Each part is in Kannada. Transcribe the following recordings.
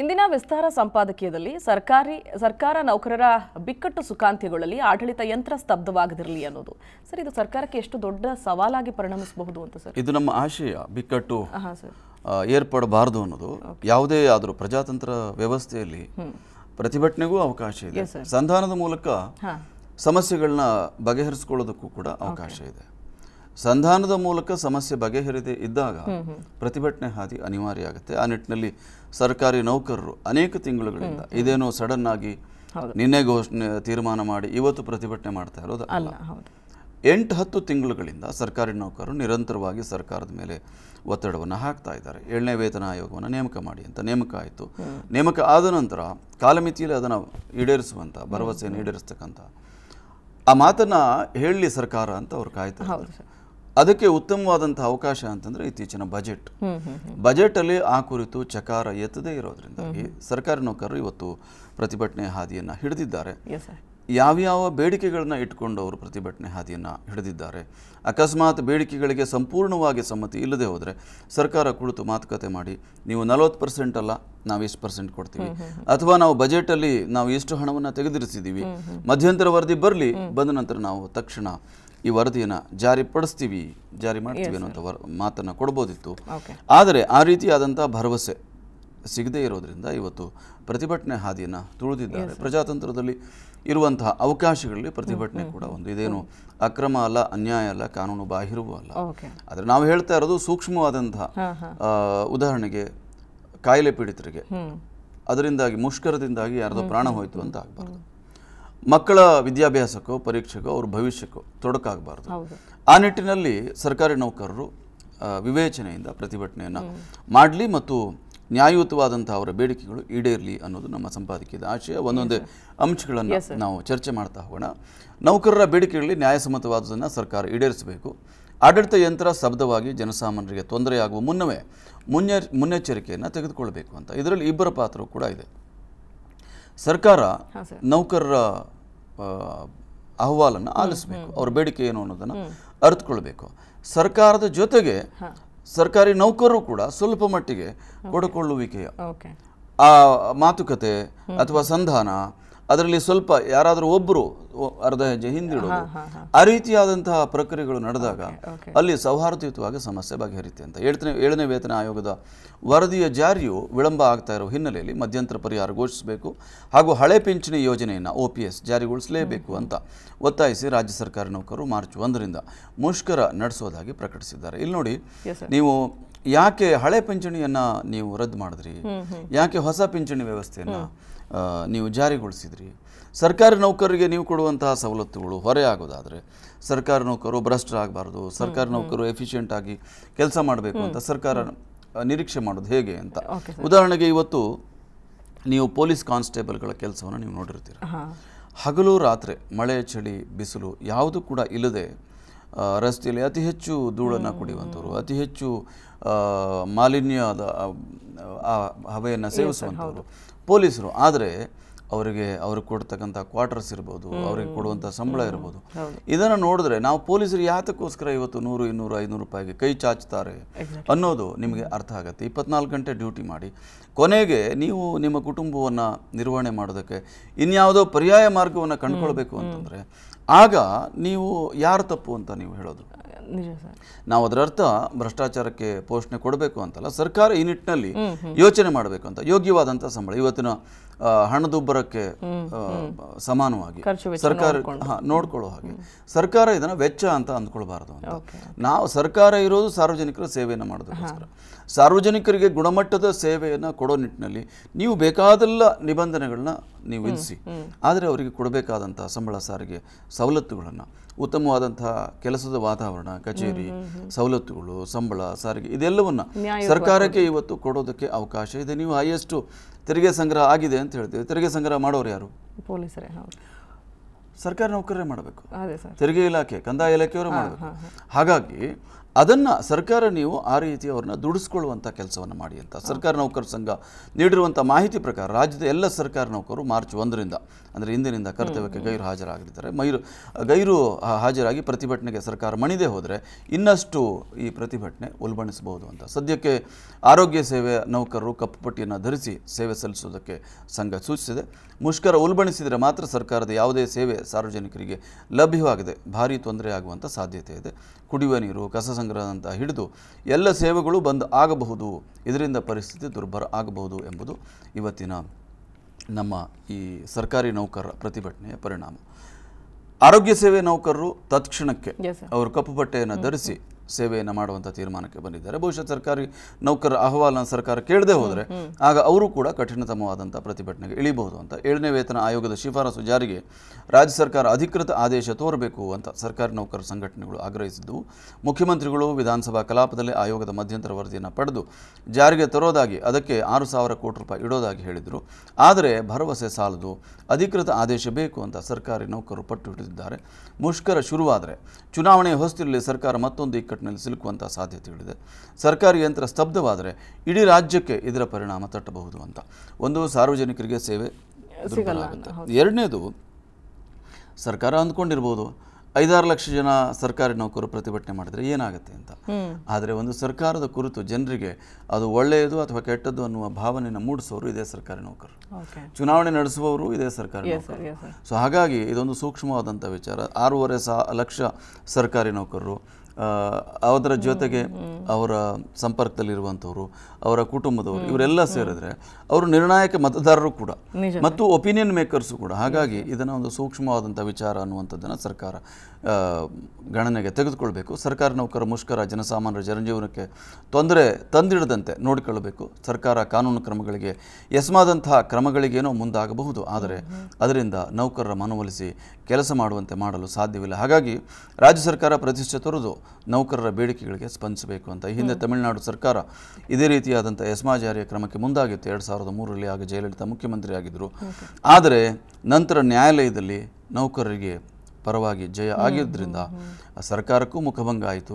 ಇಂದಿನ ವಿಸ್ತಾರ ಸಂಪಾದಕೀಯದಲ್ಲಿ ಸರ್ಕಾರಿ ಸರ್ಕಾರ ನೌಕರರ ಬಿಕ್ಕಟ್ಟು ಸುಖಾಂತ್ಯಗಳಲ್ಲಿ ಆಡಳಿತ ಯಂತ್ರ ಸ್ತಬ್ಧವಾಗದಿರಲಿ ಅನ್ನೋದು ಸರ್ ಇದು ಸರ್ಕಾರಕ್ಕೆ ಎಷ್ಟು ದೊಡ್ಡ ಸವಾಲಾಗಿ ಪರಿಣಮಿಸಬಹುದು ಅಂತ ಸರ್ ಇದು ನಮ್ಮ ಆಶಯ ಬಿಕ್ಕಟ್ಟು ಏರ್ಪಡಬಾರದು ಅನ್ನೋದು ಯಾವುದೇ ಆದರೂ ಪ್ರಜಾತಂತ್ರ ವ್ಯವಸ್ಥೆಯಲ್ಲಿ ಪ್ರತಿಭಟನೆಗೂ ಅವಕಾಶ ಇದೆ ಸಂಧಾನದ ಮೂಲಕ ಸಮಸ್ಯೆಗಳನ್ನ ಬಗೆಹರಿಸಿಕೊಳ್ಳೋದಕ್ಕೂ ಕೂಡ ಅವಕಾಶ ಇದೆ ಸಂಧಾನದ ಮೂಲಕ ಸಮಸ್ಯೆ ಬಗೆಹರಿದೆ ಇದ್ದಾಗ ಪ್ರತಿಭಟನೆ ಹಾದಿ ಅನಿವಾರ್ಯ ಆಗುತ್ತೆ ಆ ನಿಟ್ಟಿನಲ್ಲಿ ಸರ್ಕಾರಿ ನೌಕರರು ಅನೇಕ ತಿಂಗಳುಗಳಿಂದ ಇದೇನೋ ಸಡನ್ ಆಗಿ ನಿನ್ನೆ ಘೋಷಣೆ ತೀರ್ಮಾನ ಮಾಡಿ ಇವತ್ತು ಪ್ರತಿಭಟನೆ ಮಾಡ್ತಾ ಇರೋದು ಅಲ್ಲ ಎಂಟು ಹತ್ತು ತಿಂಗಳುಗಳಿಂದ ಸರ್ಕಾರಿ ನೌಕರರು ನಿರಂತರವಾಗಿ ಸರ್ಕಾರದ ಮೇಲೆ ಒತ್ತಡವನ್ನು ಹಾಕ್ತಾ ಇದ್ದಾರೆ ಏಳನೇ ವೇತನ ಆಯೋಗವನ್ನು ನೇಮಕ ಮಾಡಿ ಅಂತ ನೇಮಕ ಆಯಿತು ನೇಮಕ ಆದ ನಂತರ ಕಾಲಮಿತಿಯಲ್ಲಿ ಅದನ್ನು ಈಡೇರಿಸುವಂಥ ಭರವಸೆಯನ್ನು ಈಡೇರಿಸ್ತಕ್ಕಂಥ ಆ ಮಾತನ್ನು ಹೇಳಲಿ ಸರ್ಕಾರ ಅಂತ ಅವ್ರು ಕಾಯ್ತಾರೆ ಅದಕ್ಕೆ ಉತ್ತಮವಾದಂಥ ಅವಕಾಶ ಅಂತಂದ್ರೆ ಇತ್ತೀಚಿನ ಬಜೆಟ್ ಬಜೆಟ್ ಅಲ್ಲಿ ಆ ಕುರಿತು ಚಕಾರ ಎತ್ತದೇ ಇರೋದ್ರಿಂದಾಗಿ ಸರ್ಕಾರಿ ನೌಕರರು ಇವತ್ತು ಪ್ರತಿಭಟನೆ ಹಾದಿಯನ್ನ ಹಿಡಿದಿದ್ದಾರೆ ಯಾವ್ಯಾವ ಬೇಡಿಕೆಗಳನ್ನ ಇಟ್ಕೊಂಡು ಅವರು ಪ್ರತಿಭಟನೆ ಹಾದಿಯನ್ನ ಹಿಡಿದಿದ್ದಾರೆ ಅಕಸ್ಮಾತ್ ಬೇಡಿಕೆಗಳಿಗೆ ಸಂಪೂರ್ಣವಾಗಿ ಸಮ್ಮತಿ ಇಲ್ಲದೆ ಹೋದರೆ ಸರ್ಕಾರ ಕುಳಿತು ಮಾತುಕತೆ ಮಾಡಿ ನೀವು ನಲವತ್ತು ಪರ್ಸೆಂಟ್ ಅಲ್ಲ ನಾವು ಎಷ್ಟು ಪರ್ಸೆಂಟ್ ಕೊಡ್ತೀವಿ ಅಥವಾ ನಾವು ಬಜೆಟ್ ಅಲ್ಲಿ ನಾವು ಎಷ್ಟು ಹಣವನ್ನು ತೆಗೆದಿರಿಸಿದ್ದೀವಿ ಮಧ್ಯಂತರ ವರದಿ ಬರಲಿ ಬಂದ ನಂತರ ನಾವು ತಕ್ಷಣ ಈ ವರದಿಯನ್ನು ಜಾರಿಪಡಿಸ್ತೀವಿ ಜಾರಿ ಮಾಡ್ತೀವಿ ಅನ್ನೋಂಥ ವರ್ ಮಾತನ್ನು ಕೊಡ್ಬೋದಿತ್ತು ಆದರೆ ಆ ರೀತಿಯಾದಂಥ ಭರವಸೆ ಸಿಗದೇ ಇರೋದರಿಂದ ಇವತ್ತು ಪ್ರತಿಭಟನೆ ಹಾದಿಯನ್ನು ತುಳಿದಿದ್ದಾರೆ ಪ್ರಜಾತಂತ್ರದಲ್ಲಿ ಇರುವಂತಹ ಅವಕಾಶಗಳಲ್ಲಿ ಪ್ರತಿಭಟನೆ ಕೂಡ ಒಂದು ಇದೇನು ಅಕ್ರಮ ಅಲ್ಲ ಅನ್ಯಾಯ ಅಲ್ಲ ಕಾನೂನು ಬಾಹಿರವೂ ಅಲ್ಲ ಆದರೆ ನಾವು ಹೇಳ್ತಾ ಇರೋದು ಸೂಕ್ಷ್ಮವಾದಂತಹ ಉದಾಹರಣೆಗೆ ಕಾಯಿಲೆ ಪೀಡಿತರಿಗೆ ಅದರಿಂದಾಗಿ ಮುಷ್ಕರದಿಂದಾಗಿ ಯಾರದೋ ಪ್ರಾಣ ಹೋಯಿತು ಅಂತ ಆಗಬಾರ್ದು ಮಕ್ಕಳ ವಿದ್ಯಾಭ್ಯಾಸಕ್ಕೋ ಪರೀಕ್ಷೆಗೋ ಅವ್ರ ಭವಿಷ್ಯಕ್ಕೋ ತೊಡಕಾಗಬಾರ್ದು ಆ ನಿಟ್ಟಿನಲ್ಲಿ ಸರ್ಕಾರಿ ನೌಕರರು ವಿವೇಚನೆಯಿಂದ ಪ್ರತಿಭಟನೆಯನ್ನು ಮಾಡಲಿ ಮತ್ತು ನ್ಯಾಯಯುತವಾದಂತಹ ಅವರ ಬೇಡಿಕೆಗಳು ಈಡೇರಲಿ ಅನ್ನೋದು ನಮ್ಮ ಸಂಪಾದಕೀಯದ ಆಶಯ ಒಂದೊಂದೇ ಅಂಶಗಳನ್ನು ನಾವು ಚರ್ಚೆ ಮಾಡ್ತಾ ಹೋಗೋಣ ನೌಕರರ ಬೇಡಿಕೆಗಳಲ್ಲಿ ನ್ಯಾಯಸಮ್ಮತವಾದದನ್ನು ಸರ್ಕಾರ ಈಡೇರಿಸಬೇಕು ಆಡಳಿತ ಯಂತ್ರ ಶಬ್ದವಾಗಿ ಜನಸಾಮಾನ್ಯರಿಗೆ ತೊಂದರೆಯಾಗುವ ಮುನ್ನವೇ ಮುನ್ನೆ ಮುನ್ನೆಚ್ಚರಿಕೆಯನ್ನು ತೆಗೆದುಕೊಳ್ಳಬೇಕು ಅಂತ ಇದರಲ್ಲಿ ಇಬ್ಬರ ಪಾತ್ರವೂ ಕೂಡ ಇದೆ ಸರ್ಕಾರ ನೌಕರರ ಅಹವಾಲನ್ನು ಆಲಿಸಬೇಕು ಅವ್ರ ಬೇಡಿಕೆ ಏನು ಅನ್ನೋದನ್ನು ಅರಿತುಕೊಳ್ಬೇಕು ಸರ್ಕಾರದ ಜೊತೆಗೆ ಸರ್ಕಾರಿ ನೌಕರರು ಕೂಡ ಸ್ವಲ್ಪ ಮಟ್ಟಿಗೆ ಕೊಡ್ಕೊಳ್ಳುವಿಕೆಯ ಆ ಮಾತುಕತೆ ಅಥವಾ ಸಂಧಾನ ಅದರಲ್ಲಿ ಸ್ವಲ್ಪ ಯಾರಾದರೂ ಒಬ್ಬರು ಅರ್ಧ ಹೆಜ್ಜೆ ಹಿಂದಿಡೋದು ಆ ರೀತಿಯಾದಂತಹ ಪ್ರಕ್ರಿಯೆಗಳು ನಡೆದಾಗ ಅಲ್ಲಿ ಸೌಹಾರ್ದಯುತವಾಗಿ ಸಮಸ್ಯೆ ಬಗೆಹರಿತೆ ಅಂತ ಏಳನೇ ಏಳನೇ ವೇತನ ಆಯೋಗದ ವರದಿಯ ಜಾರಿಯು ವಿಳಂಬ ಆಗ್ತಾ ಇರೋ ಹಿನ್ನೆಲೆಯಲ್ಲಿ ಮಧ್ಯಂತರ ಪರಿಹಾರ ಘೋಷಿಸಬೇಕು ಹಾಗೂ ಹಳೆ ಪಿಂಚಣಿ ಯೋಜನೆಯನ್ನು ಒ ಪಿ ಎಸ್ ಜಾರಿಗೊಳಿಸಲೇಬೇಕು ಅಂತ ಒತ್ತಾಯಿಸಿ ರಾಜ್ಯ ಸರ್ಕಾರಿ ನೌಕರರು ಮಾರ್ಚ್ ಒಂದರಿಂದ ಮುಷ್ಕರ ನಡೆಸೋದಾಗಿ ಪ್ರಕಟಿಸಿದ್ದಾರೆ ಇಲ್ಲಿ ನೋಡಿ ನೀವು ಯಾಕೆ ಹಳೆ ಪಿಂಚಣಿಯನ್ನು ನೀವು ರದ್ದು ಮಾಡಿದ್ರಿ ಯಾಕೆ ಹೊಸ ಪಿಂಚಣಿ ವ್ಯವಸ್ಥೆಯನ್ನು ನೀವು ಜಾರಿಗೊಳಿಸಿದ್ರಿ ಸರ್ಕಾರಿ ನೌಕರರಿಗೆ ನೀವು ಕೊಡುವ ಕೊಡುವಂತಹ ಸವಲತ್ತುಗಳು ಹೊರೆಯಾಗೋದಾದರೆ ಸರ್ಕಾರ ನೌಕರು ಭ್ರಷ್ಟರಾಗಬಾರ್ದು ಸರ್ಕಾರ ನೌಕರು ಆಗಿ ಕೆಲಸ ಮಾಡಬೇಕು ಅಂತ ಸರ್ಕಾರ ನಿರೀಕ್ಷೆ ಮಾಡೋದು ಹೇಗೆ ಅಂತ ಉದಾಹರಣೆಗೆ ಇವತ್ತು ನೀವು ಪೊಲೀಸ್ ಕಾನ್ಸ್ಟೇಬಲ್ಗಳ ಕೆಲಸವನ್ನು ನೀವು ನೋಡಿರ್ತೀರ ಹಗಲು ರಾತ್ರಿ ಮಳೆ ಚಳಿ ಬಿಸಿಲು ಯಾವುದು ಕೂಡ ಇಲ್ಲದೆ ರಸ್ತೆಯಲ್ಲಿ ಅತಿ ಹೆಚ್ಚು ಧೂಳನ್ನು ಕುಡಿಯುವಂಥವ್ರು ಅತಿ ಹೆಚ್ಚು ಮಾಲಿನ್ಯದ ಹವೆಯನ್ನು ಸೇವಿಸುವಂಥವ್ರು ಪೊಲೀಸರು ಆದರೆ ಅವರಿಗೆ ಅವ್ರಿಗೆ ಕೊಡ್ತಕ್ಕಂಥ ಕ್ವಾರ್ಟರ್ಸ್ ಇರ್ಬೋದು ಅವರಿಗೆ ಕೊಡುವಂಥ ಸಂಬಳ ಇರ್ಬೋದು ಇದನ್ನು ನೋಡಿದ್ರೆ ನಾವು ಪೊಲೀಸರು ಯಾತಕ್ಕೋಸ್ಕರ ಇವತ್ತು ನೂರು ಇನ್ನೂರು ಐನೂರು ರೂಪಾಯಿಗೆ ಕೈ ಚಾಚ್ತಾರೆ ಅನ್ನೋದು ನಿಮಗೆ ಅರ್ಥ ಆಗುತ್ತೆ ಇಪ್ಪತ್ನಾಲ್ಕು ಗಂಟೆ ಡ್ಯೂಟಿ ಮಾಡಿ ಕೊನೆಗೆ ನೀವು ನಿಮ್ಮ ಕುಟುಂಬವನ್ನು ನಿರ್ವಹಣೆ ಮಾಡೋದಕ್ಕೆ ಇನ್ಯಾವುದೋ ಪರ್ಯಾಯ ಮಾರ್ಗವನ್ನು ಕಂಡುಕೊಳ್ಬೇಕು ಅಂತಂದರೆ ಆಗ ನೀವು ಯಾರು ತಪ್ಪು ಅಂತ ನೀವು ಹೇಳೋದು ನಾವು ಅದರರ್ಥ ಭ್ರಷ್ಟಾಚಾರಕ್ಕೆ ಪೋಷಣೆ ಕೊಡಬೇಕು ಅಂತಲ್ಲ ಸರ್ಕಾರ ಈ ನಿಟ್ಟಿನಲ್ಲಿ ಯೋಚನೆ ಮಾಡಬೇಕು ಅಂತ ಯೋಗ್ಯವಾದಂಥ ಸಂಬಳ ಇವತ್ತಿನ ಹಣದುಬ್ಬರಕ್ಕೆ ಸಮಾನವಾಗಿ ಸರ್ಕಾರ ನೋಡ್ಕೊಳ್ಳೋ ಹಾಗೆ ಸರ್ಕಾರ ಇದನ್ನ ವೆಚ್ಚ ಅಂತ ಅಂದ್ಕೊಳ್ಬಾರ್ದು ಅಂತ ನಾವು ಸರ್ಕಾರ ಇರೋದು ಸಾರ್ವಜನಿಕರ ಸೇವೆಯನ್ನು ಮಾಡೋದಕ್ಕೋಸ್ಕರ ಸಾರ್ವಜನಿಕರಿಗೆ ಗುಣಮಟ್ಟದ ಸೇವೆಯನ್ನು ಕೊಡೋ ನಿಟ್ಟಿನಲ್ಲಿ ನೀವು ಬೇಕಾದಲ್ಲ ನಿಬಂಧನೆಗಳನ್ನ ನೀವು ವಿಧಿಸಿ ಆದರೆ ಅವರಿಗೆ ಕೊಡಬೇಕಾದಂತಹ ಸಂಬಳ ಸಾರಿಗೆ ಸವಲತ್ತುಗಳನ್ನು ಉತ್ತಮವಾದಂತಹ ಕೆಲಸದ ವಾತಾವರಣ ಕಚೇರಿ ಸವಲತ್ತುಗಳು ಸಂಬಳ ಸಾರಿಗೆ ಇದೆಲ್ಲವನ್ನ ಸರ್ಕಾರಕ್ಕೆ ಇವತ್ತು ಕೊಡೋದಕ್ಕೆ ಅವಕಾಶ ಇದೆ ನೀವು ಹೈಯೆಸ್ಟ್ ತೆರಿಗೆ ಸಂಗ್ರಹ ಆಗಿದೆ ಅಂತ ಹೇಳ್ತೀವಿ ತೆರಿಗೆ ಸಂಗ್ರಹ ಮಾಡೋರು ಯಾರು ಪೊಲೀಸರೇ ಹೌದು ನೌಕರರೇ ಮಾಡಬೇಕು ತೆರಿಗೆ ಇಲಾಖೆ ಕಂದಾಯ ಇಲಾಖೆಯವರು ಮಾಡಬೇಕು ಹಾಗಾಗಿ ಅದನ್ನು ಸರ್ಕಾರ ನೀವು ಆ ರೀತಿ ಅವ್ರನ್ನ ದುಡಿಸ್ಕೊಳ್ಳುವಂಥ ಕೆಲಸವನ್ನು ಮಾಡಿ ಅಂತ ಸರ್ಕಾರ ನೌಕರ ಸಂಘ ನೀಡಿರುವಂಥ ಮಾಹಿತಿ ಪ್ರಕಾರ ರಾಜ್ಯದ ಎಲ್ಲ ಸರ್ಕಾರ ನೌಕರು ಮಾರ್ಚ್ ಒಂದರಿಂದ ಅಂದರೆ ಇಂದಿನಿಂದ ಕರ್ತವ್ಯಕ್ಕೆ ಗೈರು ಹಾಜರಾಗಲಿದ್ದಾರೆ ಮೈರು ಗೈರು ಹಾಜರಾಗಿ ಪ್ರತಿಭಟನೆಗೆ ಸರ್ಕಾರ ಮಣಿದೇ ಹೋದರೆ ಇನ್ನಷ್ಟು ಈ ಪ್ರತಿಭಟನೆ ಉಲ್ಬಣಿಸಬಹುದು ಅಂತ ಸದ್ಯಕ್ಕೆ ಆರೋಗ್ಯ ಸೇವೆ ನೌಕರರು ಕಪ್ಪು ಪಟ್ಟಿಯನ್ನು ಧರಿಸಿ ಸೇವೆ ಸಲ್ಲಿಸುವುದಕ್ಕೆ ಸಂಘ ಸೂಚಿಸಿದೆ ಮುಷ್ಕರ ಉಲ್ಬಣಿಸಿದರೆ ಮಾತ್ರ ಸರ್ಕಾರದ ಯಾವುದೇ ಸೇವೆ ಸಾರ್ವಜನಿಕರಿಗೆ ಲಭ್ಯವಾಗಿದೆ ಭಾರೀ ತೊಂದರೆ ಆಗುವಂಥ ಸಾಧ್ಯತೆ ಇದೆ ಕುಡಿಯುವ ನೀರು ಕಸ ಸಂಗ್ರಹ ಅಂತ ಹಿಡಿದು ಎಲ್ಲ ಸೇವೆಗಳು ಬಂದ್ ಆಗಬಹುದು ಇದರಿಂದ ಪರಿಸ್ಥಿತಿ ದುರ್ಬರ ಆಗಬಹುದು ಎಂಬುದು ಇವತ್ತಿನ ನಮ್ಮ ಈ ಸರ್ಕಾರಿ ನೌಕರರ ಪ್ರತಿಭಟನೆಯ ಪರಿಣಾಮ ಆರೋಗ್ಯ ಸೇವೆ ನೌಕರರು ತತ್ಕ್ಷಣಕ್ಕೆ ಅವರು ಕಪ್ಪು ಬಟ್ಟೆಯನ್ನು ಧರಿಸಿ ಸೇವೆಯನ್ನು ಮಾಡುವಂಥ ತೀರ್ಮಾನಕ್ಕೆ ಬಂದಿದ್ದಾರೆ ಬಹುಶಃ ಸರ್ಕಾರಿ ನೌಕರರ ಅಹವಾಲನ್ನು ಸರ್ಕಾರ ಕೇಳದೆ ಹೋದರೆ ಆಗ ಅವರು ಕೂಡ ಕಠಿಣತಮವಾದಂಥ ಪ್ರತಿಭಟನೆಗೆ ಇಳಿಬಹುದು ಅಂತ ಏಳನೇ ವೇತನ ಆಯೋಗದ ಶಿಫಾರಸು ಜಾರಿಗೆ ರಾಜ್ಯ ಸರ್ಕಾರ ಅಧಿಕೃತ ಆದೇಶ ತೋರಬೇಕು ಅಂತ ಸರ್ಕಾರಿ ನೌಕರ ಸಂಘಟನೆಗಳು ಆಗ್ರಹಿಸಿದ್ದು ಮುಖ್ಯಮಂತ್ರಿಗಳು ವಿಧಾನಸಭಾ ಕಲಾಪದಲ್ಲಿ ಆಯೋಗದ ಮಧ್ಯಂತರ ವರದಿಯನ್ನು ಪಡೆದು ಜಾರಿಗೆ ತರೋದಾಗಿ ಅದಕ್ಕೆ ಆರು ಸಾವಿರ ಕೋಟಿ ರೂಪಾಯಿ ಇಡೋದಾಗಿ ಹೇಳಿದರು ಆದರೆ ಭರವಸೆ ಸಾಲದು ಅಧಿಕೃತ ಆದೇಶ ಬೇಕು ಅಂತ ಸರ್ಕಾರಿ ನೌಕರರು ಪಟ್ಟು ಹಿಡಿದಿದ್ದಾರೆ ಮುಷ್ಕರ ಶುರುವಾದರೆ ಚುನಾವಣೆ ಹೊಸ್ತಿರಲಿ ಸರ್ಕಾರ ಮತ್ತೊಂದು ಬಿಕ್ಕಟ್ಟಿನಲ್ಲಿ ಸಿಲುಕುವಂಥ ಸಾಧ್ಯತೆಗಳಿದೆ ಸರ್ಕಾರಿ ಯಂತ್ರ ಸ್ತಬ್ಧವಾದರೆ ಇಡೀ ರಾಜ್ಯಕ್ಕೆ ಇದರ ಪರಿಣಾಮ ತಟ್ಟಬಹುದು ಅಂತ ಒಂದು ಸಾರ್ವಜನಿಕರಿಗೆ ಸೇವೆ ಎರಡನೇದು ಸರ್ಕಾರ ಅಂದ್ಕೊಂಡಿರ್ಬೋದು ಐದಾರು ಲಕ್ಷ ಜನ ಸರ್ಕಾರಿ ನೌಕರು ಪ್ರತಿಭಟನೆ ಮಾಡಿದರೆ ಏನಾಗುತ್ತೆ ಅಂತ ಆದರೆ ಒಂದು ಸರ್ಕಾರದ ಕುರಿತು ಜನರಿಗೆ ಅದು ಒಳ್ಳೆಯದು ಅಥವಾ ಕೆಟ್ಟದ್ದು ಅನ್ನುವ ಭಾವನೆಯನ್ನು ಮೂಡಿಸೋರು ಇದೇ ಸರ್ಕಾರಿ ನೌಕರರು ಚುನಾವಣೆ ನಡೆಸುವವರು ಇದೇ ಸರ್ಕಾರಿ ನೌಕರರು ಸೊ ಹಾಗಾಗಿ ಇದೊಂದು ಸೂಕ್ಷ್ಮವಾದಂಥ ವಿಚಾರ ಆರೂವರೆ ಸಾ ಲಕ್ಷ ಸರ್ಕಾರಿ ನೌಕರರು ಅದರ ಜೊತೆಗೆ ಅವರ ಸಂಪರ್ಕದಲ್ಲಿರುವಂಥವ್ರು ಅವರ ಕುಟುಂಬದವರು ಇವರೆಲ್ಲ ಸೇರಿದ್ರೆ ಅವರು ನಿರ್ಣಾಯಕ ಮತದಾರರು ಕೂಡ ಮತ್ತು ಒಪಿನಿಯನ್ ಮೇಕರ್ಸು ಕೂಡ ಹಾಗಾಗಿ ಇದನ್ನು ಒಂದು ಸೂಕ್ಷ್ಮವಾದಂಥ ವಿಚಾರ ಅನ್ನುವಂಥದ್ದನ್ನು ಸರ್ಕಾರ ಗಣನೆಗೆ ತೆಗೆದುಕೊಳ್ಬೇಕು ಸರ್ಕಾರ ನೌಕರ ಮುಷ್ಕರ ಜನಸಾಮಾನ್ಯರ ಜನಜೀವನಕ್ಕೆ ತೊಂದರೆ ತಂದಿಡದಂತೆ ನೋಡಿಕೊಳ್ಳಬೇಕು ಸರ್ಕಾರ ಕಾನೂನು ಕ್ರಮಗಳಿಗೆ ಎಸ್ಮಾದಂತಹ ಕ್ರಮಗಳಿಗೇನೋ ಮುಂದಾಗಬಹುದು ಆದರೆ ಅದರಿಂದ ನೌಕರರ ಮನವೊಲಿಸಿ ಕೆಲಸ ಮಾಡುವಂತೆ ಮಾಡಲು ಸಾಧ್ಯವಿಲ್ಲ ಹಾಗಾಗಿ ರಾಜ್ಯ ಸರ್ಕಾರ ಪ್ರತಿಷ್ಠೆ ತೊರೆದು ನೌಕರರ ಬೇಡಿಕೆಗಳಿಗೆ ಸ್ಪಂದಿಸಬೇಕು ಅಂತ ಈ ಹಿಂದೆ ತಮಿಳುನಾಡು ಸರ್ಕಾರ ಇದೇ ರೀತಿಯಾದಂಥ ಎಸ್ಮಾ ಜಾರಿಯ ಕ್ರಮಕ್ಕೆ ಮುಂದಾಗಿತ್ತು ಎರಡು ಸಾವಿರದ ಮೂರರಲ್ಲಿ ಆಗ ಜಯಲಲಿತಾ ಆಗಿದ್ದರು ಆದರೆ ನಂತರ ನ್ಯಾಯಾಲಯದಲ್ಲಿ ನೌಕರರಿಗೆ ಪರವಾಗಿ ಜಯ ಆಗಿದ್ದರಿಂದ ಸರ್ಕಾರಕ್ಕೂ ಮುಖಭಂಗ ಆಯಿತು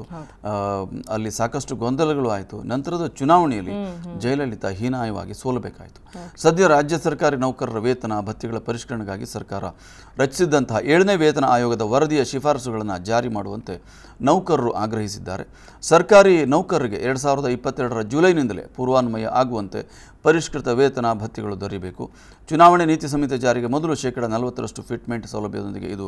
ಅಲ್ಲಿ ಸಾಕಷ್ಟು ಗೊಂದಲಗಳು ಆಯಿತು ನಂತರದ ಚುನಾವಣೆಯಲ್ಲಿ ಜಯಲಲಿತಾ ಹೀನಾಯವಾಗಿ ಸೋಲಬೇಕಾಯಿತು ಸದ್ಯ ರಾಜ್ಯ ಸರ್ಕಾರಿ ನೌಕರರ ವೇತನ ಭತ್ಯೆಗಳ ಪರಿಷ್ಕರಣೆಗಾಗಿ ಸರ್ಕಾರ ರಚಿಸಿದ್ದಂತಹ ಏಳನೇ ವೇತನ ಆಯೋಗದ ವರದಿಯ ಶಿಫಾರಸುಗಳನ್ನು ಜಾರಿ ಮಾಡುವಂತೆ ನೌಕರರು ಆಗ್ರಹಿಸಿದ್ದಾರೆ ಸರ್ಕಾರಿ ನೌಕರರಿಗೆ ಎರಡು ಸಾವಿರದ ಇಪ್ಪತ್ತೆರಡರ ಜುಲೈನಿಂದಲೇ ಪೂರ್ವಾನ್ವಯ ಆಗುವಂತೆ ಪರಿಷ್ಕೃತ ವೇತನ ಭತ್ಯೆಗಳು ದೊರೆಯಬೇಕು ಚುನಾವಣೆ ನೀತಿ ಸಂಹಿತೆ ಜಾರಿಗೆ ಮೊದಲು ಶೇಕಡ ನಲವತ್ತರಷ್ಟು ಫಿಟ್ಮೆಂಟ್ ಸೌಲಭ್ಯದೊಂದಿಗೆ ಇದು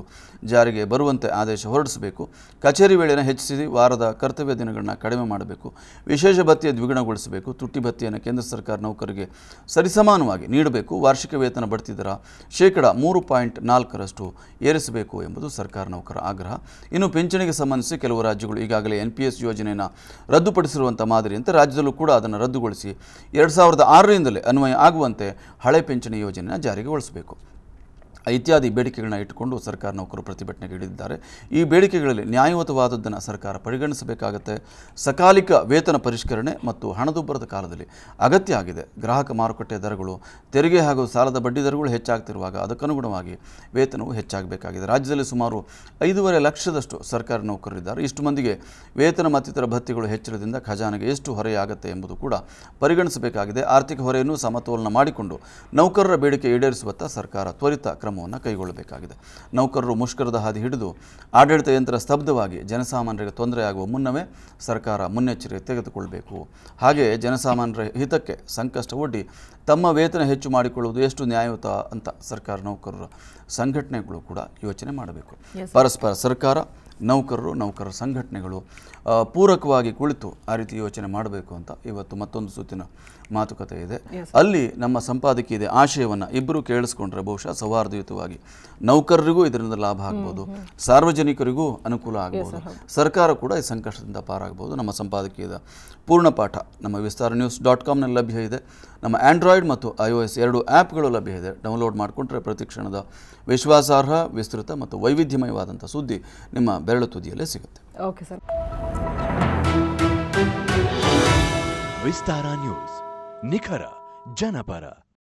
ಜಾರಿಗೆ ಬರುವಂತೆ ಆದೇಶ ಹೊರಡಿಸಬೇಕು ಕಚೇರಿ ವೇಳೆಯನ್ನು ಹೆಚ್ಚಿಸಿ ವಾರದ ಕರ್ತವ್ಯ ದಿನಗಳನ್ನು ಕಡಿಮೆ ಮಾಡಬೇಕು ವಿಶೇಷ ಭತ್ತೆಯ ದ್ವಿಗುಣಗೊಳಿಸಬೇಕು ತುಟ್ಟಿ ಭತ್ತೆಯನ್ನು ಕೇಂದ್ರ ಸರ್ಕಾರ ನೌಕರಿಗೆ ಸರಿಸಮಾನವಾಗಿ ನೀಡಬೇಕು ವಾರ್ಷಿಕ ವೇತನ ಬಡ್ತಿ ದರ ಶೇಕಡ ಮೂರು ಪಾಯಿಂಟ್ ನಾಲ್ಕರಷ್ಟು ಏರಿಸಬೇಕು ಎಂಬುದು ಸರ್ಕಾರ ನೌಕರ ಆಗ್ರಹ ಇನ್ನು ಪಿಂಚಣಿಗೆ ಸಂಬಂಧಿಸಿ ಕೆಲವು ರಾಜ್ಯಗಳು ಈಗಾಗಲೇ ಎನ್ ಪಿ ಎಸ್ ಯೋಜನೆಯನ್ನು ರದ್ದುಪಡಿಸಿರುವಂಥ ಮಾದರಿಯಂತೆ ರಾಜ್ಯದಲ್ಲೂ ಕೂಡ ಅದನ್ನು ರದ್ದುಗೊಳಿಸಿ ಎರಡು ಸಾವಿರದ ಆರರಿಂದಲೇ ಅನ್ವಯ ಆಗುವಂತೆ ಹಳೆ ಪಿಂಚಣಿ ಯೋಜನೆಯನ್ನು ಜಾರಿಗೆಗೊಳಿಸಬೇಕು ಇತ್ಯಾದಿ ಬೇಡಿಕೆಗಳನ್ನ ಇಟ್ಟುಕೊಂಡು ಸರ್ಕಾರ ನೌಕರು ಪ್ರತಿಭಟನೆಗೆ ಇಳಿದಿದ್ದಾರೆ ಈ ಬೇಡಿಕೆಗಳಲ್ಲಿ ನ್ಯಾಯಯುತವಾದದ್ದನ್ನು ಸರ್ಕಾರ ಪರಿಗಣಿಸಬೇಕಾಗತ್ತೆ ಸಕಾಲಿಕ ವೇತನ ಪರಿಷ್ಕರಣೆ ಮತ್ತು ಹಣದುಬ್ಬರದ ಕಾಲದಲ್ಲಿ ಅಗತ್ಯ ಆಗಿದೆ ಗ್ರಾಹಕ ಮಾರುಕಟ್ಟೆ ದರಗಳು ತೆರಿಗೆ ಹಾಗೂ ಸಾಲದ ಬಡ್ಡಿ ದರಗಳು ಹೆಚ್ಚಾಗ್ತಿರುವಾಗ ಅದಕ್ಕನುಗುಣವಾಗಿ ವೇತನವು ಹೆಚ್ಚಾಗಬೇಕಾಗಿದೆ ರಾಜ್ಯದಲ್ಲಿ ಸುಮಾರು ಐದೂವರೆ ಲಕ್ಷದಷ್ಟು ಸರ್ಕಾರಿ ನೌಕರರಿದ್ದಾರೆ ಇಷ್ಟು ಮಂದಿಗೆ ವೇತನ ಮತ್ತಿತರ ಭತ್ಯೆಗಳು ಹೆಚ್ಚಳದಿಂದ ಖಜಾನೆಗೆ ಎಷ್ಟು ಹೊರೆಯಾಗುತ್ತೆ ಎಂಬುದು ಕೂಡ ಪರಿಗಣಿಸಬೇಕಾಗಿದೆ ಆರ್ಥಿಕ ಹೊರೆಯನ್ನು ಸಮತೋಲನ ಮಾಡಿಕೊಂಡು ನೌಕರರ ಬೇಡಿಕೆ ಈಡೇರಿಸುವತ್ತ ಸರ್ಕಾರ ತ್ವರಿತ ಕ್ರಮ ಕ್ರಮವನ್ನು ಕೈಗೊಳ್ಳಬೇಕಾಗಿದೆ ನೌಕರರು ಮುಷ್ಕರದ ಹಾದಿ ಹಿಡಿದು ಆಡಳಿತ ಯಂತ್ರ ಸ್ತಬ್ಧವಾಗಿ ಜನಸಾಮಾನ್ಯರಿಗೆ ತೊಂದರೆಯಾಗುವ ಮುನ್ನವೇ ಸರ್ಕಾರ ಮುನ್ನೆಚ್ಚರಿಕೆ ತೆಗೆದುಕೊಳ್ಳಬೇಕು ಹಾಗೆಯೇ ಜನಸಾಮಾನ್ಯರ ಹಿತಕ್ಕೆ ಸಂಕಷ್ಟ ಒಡ್ಡಿ ತಮ್ಮ ವೇತನ ಹೆಚ್ಚು ಮಾಡಿಕೊಳ್ಳುವುದು ಎಷ್ಟು ನ್ಯಾಯಯುತ ಅಂತ ಸರ್ಕಾರ ನೌಕರರ ಸಂಘಟನೆಗಳು ಕೂಡ ಯೋಚನೆ ಮಾಡಬೇಕು ಪರಸ್ಪರ ಸರ್ಕಾರ ನೌಕರರು ನೌಕರ ಸಂಘಟನೆಗಳು ಪೂರಕವಾಗಿ ಕುಳಿತು ಆ ರೀತಿ ಯೋಚನೆ ಮಾಡಬೇಕು ಅಂತ ಇವತ್ತು ಮತ್ತೊಂದು ಸುತ್ತಿನ ಮಾತುಕತೆ ಇದೆ ಅಲ್ಲಿ ನಮ್ಮ ಸಂಪಾದಕಿ ಇದೆ ಆಶಯವನ್ನು ಇಬ್ಬರು ಕೇಳಿಸ್ಕೊಂಡ್ರೆ ಬಹುಶಃ ಸೌಹಾರ್ದಯುತವಾಗಿ ನೌಕರರಿಗೂ ಇದರಿಂದ ಲಾಭ ಆಗ್ಬೋದು ಸಾರ್ವಜನಿಕರಿಗೂ ಅನುಕೂಲ ಆಗ್ಬೋದು ಸರ್ಕಾರ ಕೂಡ ಈ ಸಂಕಷ್ಟದಿಂದ ಪಾರಾಗ್ಬೋದು ನಮ್ಮ ಸಂಪಾದಕೀಯದ ಪೂರ್ಣ ಪಾಠ ನಮ್ಮ ವಿಸ್ತಾರ ನ್ಯೂಸ್ ಡಾಟ್ ಕಾಮ್ನಲ್ಲಿ ಲಭ್ಯ ಇದೆ ನಮ್ಮ ಆಂಡ್ರಾಯ್ಡ್ ಮತ್ತು ಐ ಒ ಎಸ್ ಎರಡು ಆ್ಯಪ್ಗಳು ಲಭ್ಯ ಇದೆ ಡೌನ್ಲೋಡ್ ಮಾಡಿಕೊಂಡ್ರೆ ಪ್ರತಿ ಕ್ಷಣದ ವಿಶ್ವಾಸಾರ್ಹ ವಿಸ್ತೃತ ಮತ್ತು ವೈವಿಧ್ಯಮಯವಾದಂಥ ಸುದ್ದಿ ನಿಮ್ಮ ಬೆರಳು ತುದಿಯಲ್ಲೇ ಸಿಗುತ್ತೆ ಓಕೆ ಸರ್ ವಿಸ್ತಾರ ನ್ಯೂಸ್ ನಿಖರ ಜನಪರ